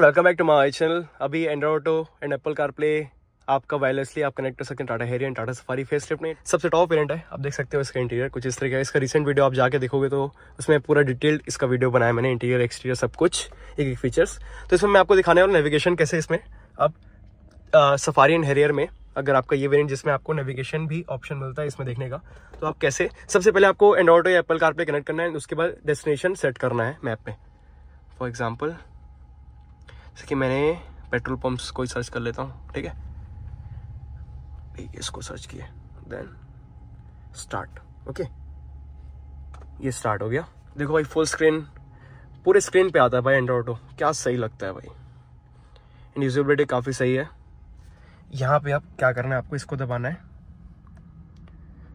Welcome back to my channel अभी Android Auto and Apple CarPlay आपका wirelessly आप connect कर सकते हैं Tata Harrier and Tata Safari face lift सबसे टॉप वेरियंट है आप देख सकते हो इसका इंटीरियर कुछ इस तरीके का इसका रिसेंट वीडियो आप जाके देखोगे तो उसमें पूरा डिटेल्ड इसका वीडियो बनाया मैंने इंटीरियर एक्सटीरियर सब कुछ एक एक फीचर्स तो इसमें मैं आपको दिखाने वाला नेविगेशन कैसे इसमें आप आ, सफारी एंड हेरियर में अगर आपका ये वेरियंट जिसमें आपको नेविगेशन भी ऑप्शन मिलता है इसमें देखने का तो आप कैसे सबसे पहले आपको एंड्रॉइड या एप्पल कारप्ले कनेक्ट करना है उसके बाद डेस्टिनेशन सेट करना है मैप में फॉर एग्जाम्पल जैसे कि मैंने पेट्रोल पम्प को ही सर्च कर लेता हूँ ठीक है ठीक है इसको सर्च किए देन स्टार्ट ओके ये स्टार्ट हो गया देखो भाई फुल स्क्रीन पूरे स्क्रीन पे आता है भाई एंड्रॉइड क्या सही लगता है भाई एंड यूजेबिलिटी काफ़ी सही है यहाँ पे आप क्या करना है आपको इसको दबाना है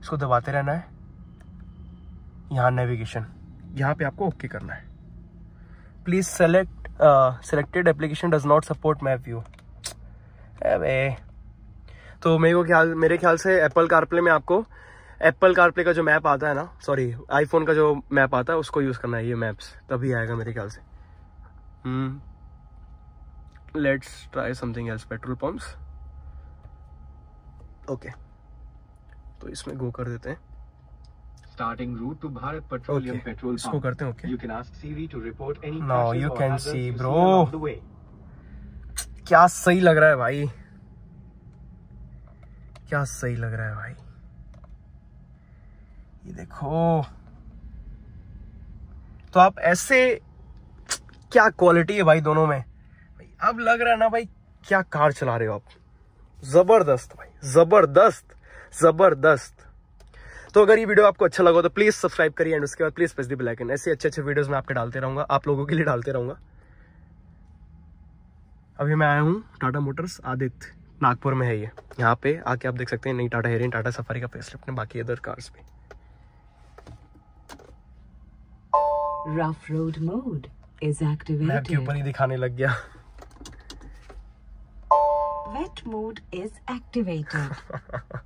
इसको दबाते रहना है यहाँ नेविगेशन यहाँ पे आपको ओके करना है please select selected application does not support map view अरे तो मेरे को ख्याल मेरे ख्याल से एप्पल कारप्ले में आपको एप्पल कारप्ले का जो मैप आता है ना सॉरी आईफोन का जो मैप आता है उसको यूज़ करना है ये मैप्स तभी आएगा मेरे ख्याल से let's try something else petrol pumps okay तो इसमें गो कर देते हैं starting route to Bharat Petroleum okay. petrol pump. इसको करते हैं okay. You can ask Siri to report any crashes no, you can see, bro. The way. क्या सही लग रहा है भाई क्या सही लग रहा है भाई ये देखो तो आप ऐसे क्या क्वालिटी है भाई दोनों में भाई अब लग रहा है ना भाई क्या कार चला रहे हो आप जबरदस्त भाई जबरदस्त जबरदस्त तो अगर ये वीडियो आपको अच्छा लगा तो प्लीज़ सब्सक्राइब करिए एंड उसके बाद प्लीज़ प्रेस दी एंड ऐसे अच्छे अच्छे वीडियोज़ मैं आपके डालते रहूंगा आप लोगों के लिए डालते रहूंगा अभी मैं आया हूँ टाटा मोटर्स आदित्य नागपुर में है ये यहाँ पे आके आप देख सकते हैं नई टाटा हेरियन टाटा सफारी का फेसलिफ्ट ने बाकी अदर कार्स भी मोड इज ऊपर ही दिखाने लग गया वेट मोड इज एक्टिवेटेड